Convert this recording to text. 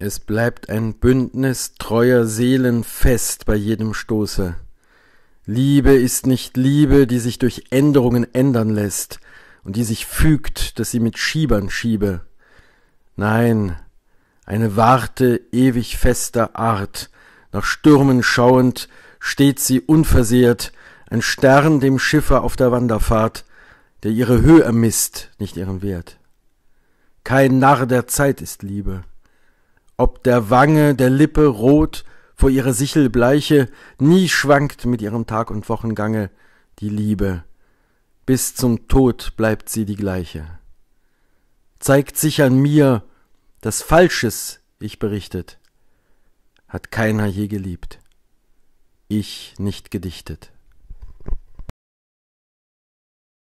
Es bleibt ein Bündnis treuer Seelen fest bei jedem Stoße. Liebe ist nicht Liebe, die sich durch Änderungen ändern lässt und die sich fügt, dass sie mit Schiebern schiebe. Nein, eine warte, ewig fester Art, nach Stürmen schauend, steht sie unversehrt, ein Stern dem Schiffer auf der Wanderfahrt, der ihre Höhe ermisst, nicht ihren Wert. Kein Narr der Zeit ist Liebe ob der Wange, der Lippe rot, vor ihrer Sichel bleiche, nie schwankt mit ihrem Tag und Wochengange die Liebe. Bis zum Tod bleibt sie die gleiche. Zeigt sich an mir, dass Falsches ich berichtet, hat keiner je geliebt, ich nicht gedichtet.